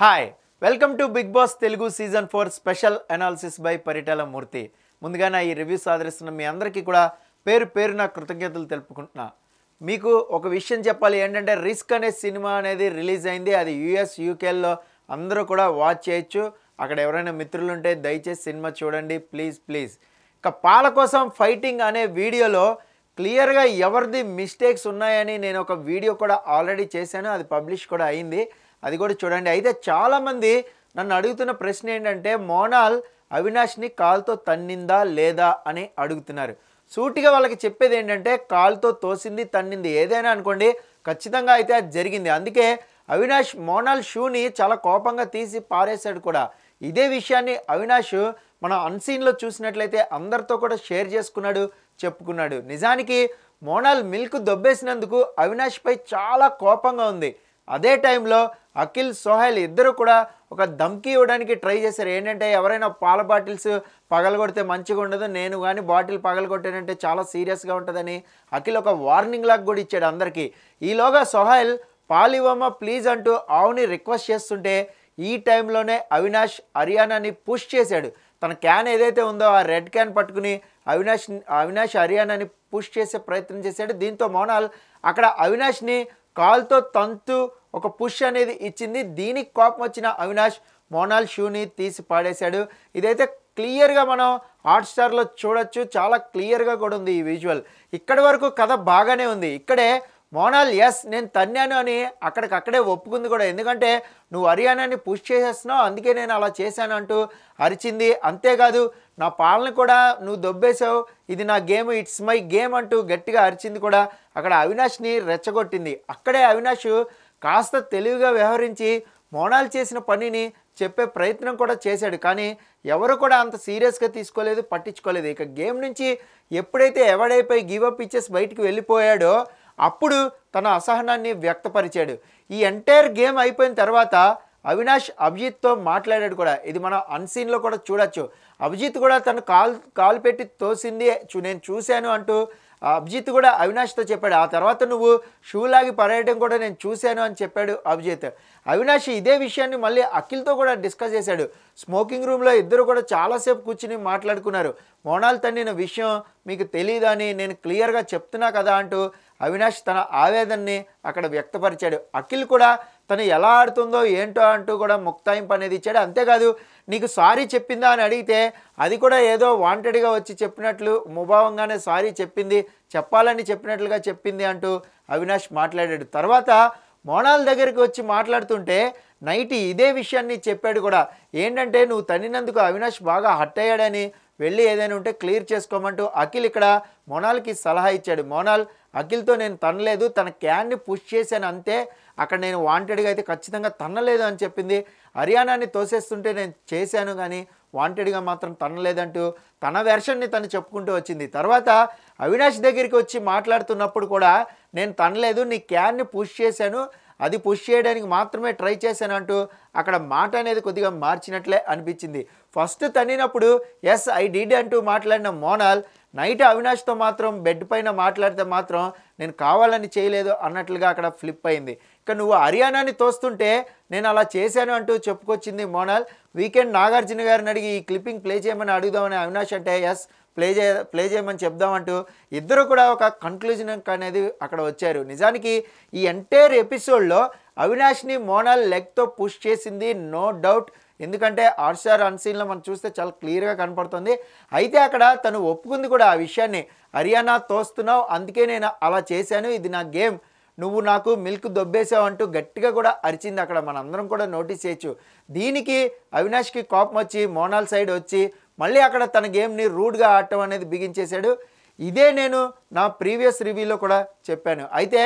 hi welcome to Bigg Boss Telugu season four special analysis by Paritala Murthy ముందుగా నా ఈ reviews ఆదరిస్తున్న మీ అందరికీ కూడా పేరు పేరు నా కృతజ్ఞతలు తెలుపుకుంటున్నా మీకు ఒక విషయం చెప్పాలి ఏంటంటే రిస్క్ అనే సినిమా అనేది రిలీజ్ అయింది అది యూఎస్ యూకేల్లో అందరూ కూడా వాచ్ చేయొచ్చు అక్కడ ఎవరైనా మిత్రులు ఉంటే దయచేసి సినిమా చూడండి ప్లీజ్ ప్లీజ్ ఇక పాల కోసం ఫైటింగ్ అనే వీడియోలో క్లియర్గా ఎవరిది మిస్టేక్స్ ఉన్నాయని నేను ఒక వీడియో కూడా ఆల్రెడీ చేశాను అది పబ్లిష్ కూడా అయింది అది కూడా చూడండి అయితే చాలామంది నన్ను అడుగుతున్న ప్రశ్న ఏంటంటే మోనాల్ అవినాష్ని కాల్తో తన్నిందా లేదా అని అడుగుతున్నారు సూటిగా వాళ్ళకి చెప్పేది ఏంటంటే కాల్తో తోసింది తన్నింది ఏదైనా అనుకోండి ఖచ్చితంగా అయితే అది జరిగింది అందుకే అవినాష్ మోనాల్ షూని చాలా కోపంగా తీసి పారేశాడు కూడా ఇదే విషయాన్ని అవినాష్ మనం అన్సీన్లో చూసినట్లయితే అందరితో కూడా షేర్ చేసుకున్నాడు చెప్పుకున్నాడు నిజానికి మోనాల్ మిల్క్ దొబ్బేసినందుకు అవినాష్పై చాలా కోపంగా ఉంది అదే టైంలో అఖిల్ సోహెల్ ఇద్దరు కూడా ఒక ధమ్కీ ఇవ్వడానికి ట్రై చేశారు ఏంటంటే ఎవరైనా పాల బాటిల్స్ పగలగొడితే మంచిగా ఉండదు నేను కానీ బాటిల్ పగలగొట్టానంటే చాలా సీరియస్గా ఉంటుందని అఖిల్ ఒక వార్నింగ్ లాగా కూడా ఇచ్చాడు అందరికీ ఈలోగా సోహెల్ పాలివమ్మ ప్లీజ్ అంటూ ఆవుని రిక్వెస్ట్ చేస్తుంటే ఈ టైంలోనే అవినాష్ హర్యానాని పుష్ చేశాడు తన క్యాన్ ఏదైతే ఉందో ఆ రెడ్ క్యాన్ పట్టుకుని అవినాష్ అవినాష్ హర్యానాని పుష్ చేసే ప్రయత్నం చేశాడు దీంతో మోనాల్ అక్కడ అవినాష్ని కాల్తో తంతు ఒక పుష్ అనేది ఇచ్చింది దీనికి కోపం వచ్చిన అవినాష్ మోనాల్ షూని తీసి పాడేశాడు ఇదైతే క్లియర్గా మనం హాట్స్టార్లో చూడొచ్చు చాలా క్లియర్గా కూడా ఉంది ఈ విజువల్ ఇక్కడి వరకు కథ బాగానే ఉంది ఇక్కడే మోనాల్ ఎస్ నేను తన్నాను అని అక్కడికక్కడే ఒప్పుకుంది కూడా ఎందుకంటే నువ్వు హర్యానాని పుష్ చేసేస్తున్నావు అందుకే నేను అలా చేశాను అంటూ అరిచింది అంతేకాదు నా పాలన కూడా నువ్వు దొబ్బేశావు ఇది నా గేమ్ ఇట్స్ మై గేమ్ అంటూ గట్టిగా అరిచింది కూడా అక్కడ అవినాష్ని రెచ్చగొట్టింది అక్కడే అవినాష్ కాస్త తెలివిగా వ్యవహరించి మోనాలు చేసిన పనిని చెప్పే ప్రయత్నం కూడా చేశాడు కానీ ఎవరు కూడా అంత సీరియస్గా తీసుకోలేదు పట్టించుకోలేదు ఇక గేమ్ నుంచి ఎప్పుడైతే ఎవడైపోయి గివప్ ఇచ్చేసి బయటికి వెళ్ళిపోయాడో అప్పుడు తన అసహనాన్ని వ్యక్తపరిచాడు ఈ ఎంటైర్ గేమ్ అయిపోయిన తర్వాత అవినాష్ అభిజిత్తో మాట్లాడాడు కూడా ఇది మనం అన్సీన్లో కూడా చూడొచ్చు అభిజిత్ కూడా తను కాల్ కాల్ పెట్టి తోసింది నేను చూశాను అంటూ అభిజిత్ కూడా అవినాష్తో చెప్పాడు ఆ తర్వాత నువ్వు షూ లాగి కూడా నేను చూశాను అని చెప్పాడు అభిజిత్ అవినాష్ ఇదే విషయాన్ని మళ్ళీ అఖిల్తో కూడా డిస్కస్ చేశాడు స్మోకింగ్ రూమ్లో ఇద్దరు కూడా చాలాసేపు కూర్చుని మాట్లాడుకున్నారు మోనాల్ తండ్రిన విషయం మీకు తెలియదు అని నేను క్లియర్గా చెప్తున్నా కదా అంటూ అవినాష్ తన ఆవేదనని అక్కడ వ్యక్తపరిచాడు అఖిల్ కూడా తను ఎలా ఆడుతుందో ఏంటో అంటూ కూడా ముక్తాయింపు అనేది ఇచ్చాడు అంతేకాదు నీకు సారీ చెప్పిందా అని అడిగితే అది కూడా ఏదో వాంటెడ్గా వచ్చి చెప్పినట్లు ముభావంగానే సారీ చెప్పింది చెప్పాలని చెప్పినట్లుగా చెప్పింది అంటూ అవినాష్ మాట్లాడాడు తర్వాత మోనాల్ దగ్గరికి వచ్చి మాట్లాడుతుంటే నైట్ ఇదే విషయాన్ని చెప్పాడు కూడా ఏంటంటే నువ్వు తన్నినందుకు అవినాష్ బాగా హట్ అయ్యాడని వెళ్ళి ఏదైనా ఉంటే క్లియర్ చేసుకోమంటూ అఖిల్ ఇక్కడ మోనాల్కి సలహా ఇచ్చాడు మోనాల్ అఖిల్తో నేను తనలేదు తన క్యాన్ని పుష్ చేశాను అంతే అక్కడ నేను వాంటెడ్గా అయితే ఖచ్చితంగా తన్నలేదు అని చెప్పింది హర్యానాన్ని తోసేస్తుంటే నేను చేశాను కానీ వాంటెడ్గా మాత్రం తనలేదంటూ తన వెర్షన్ని తను చెప్పుకుంటూ వచ్చింది తర్వాత అవినాష్ దగ్గరికి వచ్చి మాట్లాడుతున్నప్పుడు కూడా నేను తనలేదు నీ క్యాన్ని పుష్ చేశాను అది పుష్ చేయడానికి మాత్రమే ట్రై చేశాను అంటూ అక్కడ మాట అనేది కొద్దిగా మార్చినట్లే అనిపించింది ఫస్ట్ తన్నినప్పుడు ఎస్ ఐ డిడ్ అంటూ మాట్లాడిన మోనాల్ నైట్ అవినాష్తో మాత్రం బెడ్ పైన మాట్లాడితే మాత్రం నేను కావాలని చేయలేదు అన్నట్లుగా అక్కడ ఫ్లిప్ అయింది ఇక నువ్వు హర్యానాని తోస్తుంటే నేను అలా చేశాను అంటూ చెప్పుకొచ్చింది మోనాల్ వీకెండ్ నాగార్జున గారిని అడిగి ఈ క్లిప్పింగ్ ప్లే చేయమని అడుగుదామని అవినాష్ అంటే ఎస్ ప్లే చే ప్లే చేయమని చెప్దామంటూ ఇద్దరు కూడా ఒక కన్క్లూజన్ అనేది అక్కడ వచ్చారు నిజానికి ఈ ఎంటైర్ ఎపిసోడ్లో అవినాష్ని మోనాల్ లెగ్తో పుష్ చేసింది నో డౌట్ ఎందుకంటే ఆర్షార్ అన్సీన్లో మనం చూస్తే చాలా క్లియర్గా కనపడుతుంది అయితే అక్కడ తను ఒప్పుకుంది కూడా ఆ విషయాన్ని హర్యానా తోస్తున్నావు అందుకే నేను అలా చేశాను ఇది నా గేమ్ నువ్వు నాకు మిల్క్ దొబ్బేసావు అంటూ గట్టిగా కూడా అరిచింది అక్కడ మనందరం కూడా నోటీస్ చేయొచ్చు దీనికి అవినాష్కి కోపం వచ్చి మోనాల్ సైడ్ వచ్చి మళ్ళీ అక్కడ తన గేమ్ని రూడ్గా ఆడటం అనేది బిగించేశాడు ఇదే నేను నా ప్రీవియస్ రివ్యూలో కూడా చెప్పాను అయితే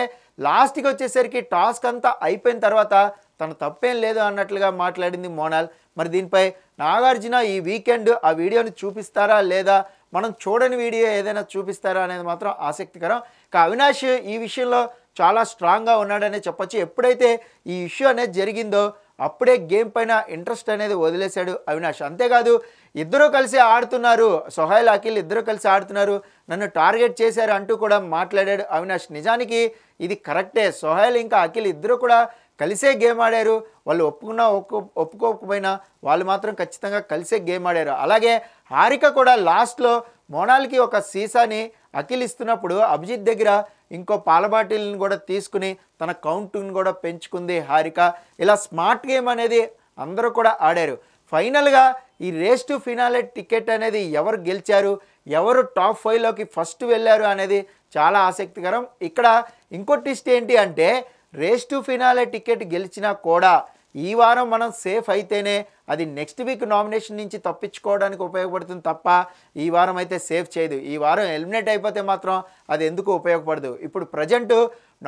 లాస్ట్కి వచ్చేసరికి టాస్క్ అంతా అయిపోయిన తర్వాత తన తప్పేం లేదు అన్నట్లుగా మాట్లాడింది మోనాల్ మరి దీనిపై నాగార్జున ఈ వీకెండ్ ఆ వీడియోని చూపిస్తారా లేదా మనం చూడని వీడియో ఏదైనా చూపిస్తారా అనేది మాత్రం ఆసక్తికరం ఇక అవినాష్ ఈ విషయంలో చాలా స్ట్రాంగ్గా ఉన్నాడనే చెప్పొచ్చు ఎప్పుడైతే ఈ ఇష్యూ అనేది జరిగిందో అప్పుడే గేమ్ పైన ఇంట్రెస్ట్ అనేది వదిలేశాడు అవినాష్ అంతేకాదు ఇద్దరూ కలిసి ఆడుతున్నారు సొహైల్ అఖిల్ ఇద్దరూ కలిసి ఆడుతున్నారు నన్ను టార్గెట్ చేశారు అంటూ కూడా మాట్లాడాడు అవినాష్ నిజానికి ఇది కరెక్టే సొహైల్ ఇంకా అఖిల్ ఇద్దరు కూడా కలిసే గేమ్ ఆడారు వాళ్ళు ఒప్పుకున్నా ఒప్పు ఒప్పుకోకపోయినా వాళ్ళు మాత్రం ఖచ్చితంగా కలిసే గేమ్ ఆడారు అలాగే హారిక కూడా లాస్ట్లో మోనాల్కి ఒక సీసాని అఖిల్ ఇస్తున్నప్పుడు అభిజిత్ దగ్గర ఇంకో పాల బాటిల్ని కూడా తీసుకుని తన కౌంటుని కూడా పెంచుకుంది హారిక ఇలా స్మార్ట్ గేమ్ అనేది అందరూ కూడా ఆడారు ఫైనల్గా ఈ రేస్ టు ఫినాలే టికెట్ అనేది ఎవరు గెలిచారు ఎవరు టాప్ ఫైవ్లోకి ఫస్ట్ వెళ్ళారు అనేది చాలా ఆసక్తికరం ఇక్కడ ఇంకో ట్విస్ట్ ఏంటి అంటే రేస్ టు ఫినాలే టికెట్ గెలిచినా కూడా ఈ వారం మనం సేఫ్ అయితేనే అది నెక్స్ట్ వీక్ నామినేషన్ నుంచి తప్పించుకోవడానికి ఉపయోగపడుతుంది తప్ప ఈ వారం అయితే సేఫ్ చేయదు ఈ వారం ఎలిమినేట్ అయిపోతే మాత్రం అది ఎందుకు ఉపయోగపడదు ఇప్పుడు ప్రజెంట్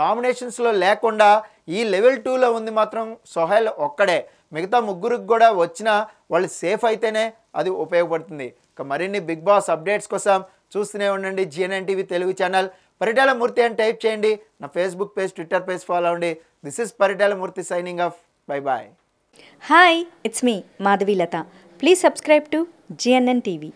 నామినేషన్స్లో లేకుండా ఈ లెవెల్ టూలో ఉంది మాత్రం సొహైల్ ఒక్కడే మిగతా ముగ్గురికి కూడా వచ్చినా వాళ్ళు సేఫ్ అయితేనే అది ఉపయోగపడుతుంది ఇక మరిన్ని బిగ్ బాస్ అప్డేట్స్ కోసం చూస్తూనే ఉండండి GNN TV Telugu channel Paritala Murthy అని టైప్ చేయండి నా Facebook page Twitter page follow అవ్వండి this is Paritala Murthy signing off bye bye hi it's me Madhavi Latha please subscribe to GNN TV